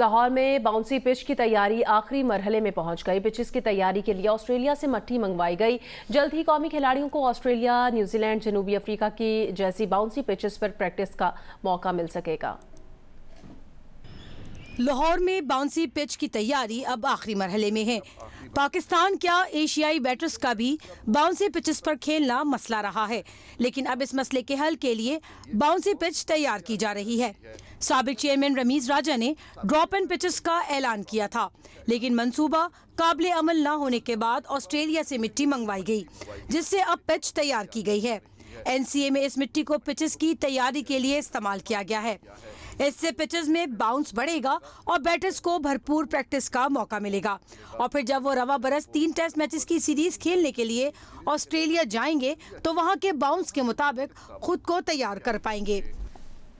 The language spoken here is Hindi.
लाहौर में बाउंसी पिच की तैयारी आखिरी मरहले में पहुंच गई पिचेस की तैयारी के लिए ऑस्ट्रेलिया से मट्टी मंगवाई गई जल्द ही कौमी खिलाड़ियों को ऑस्ट्रेलिया न्यूजीलैंड जनूबी अफ्रीका की जैसी बाउंसी पिचेस पर प्रैक्टिस का मौका मिल सकेगा लाहौर में बाउंसी पिच की तैयारी अब आखिरी मरहले में है पाकिस्तान क्या एशियाई बैटर्स का भी बाउंसी पिचेस पर खेलना मसला रहा है लेकिन अब इस मसले के हल के लिए बाउंसी पिच तैयार की जा रही है सबक चेयरमैन रमीज राजा ने ड्रॉप एंड पिचेस का ऐलान किया था लेकिन मंसूबा काबिल अमल न होने के बाद ऑस्ट्रेलिया से मिट्टी मंगवाई गई जिससे अब पिच तैयार की गई है एनसीए में इस मिट्टी को पिचेस की तैयारी के लिए इस्तेमाल किया गया है इससे पिचेस में बाउंस बढ़ेगा और बैटर्स को भरपूर प्रैक्टिस का मौका मिलेगा और फिर जब वो रवा बरस तीन टेस्ट मैचेस की सीरीज खेलने के लिए ऑस्ट्रेलिया जाएंगे तो वहाँ के बाउंस के मुताबिक खुद को तैयार कर पाएंगे